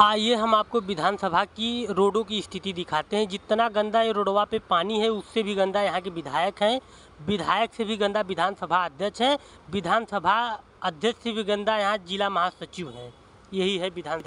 आइए हम आपको विधानसभा की रोडों की स्थिति दिखाते हैं जितना गंदा ये रोडवा पे पानी है उससे भी गंदा यहाँ के विधायक हैं विधायक से भी गंदा विधानसभा अध्यक्ष हैं विधानसभा अध्यक्ष से भी गंदा यहाँ जिला महासचिव हैं यही है विधान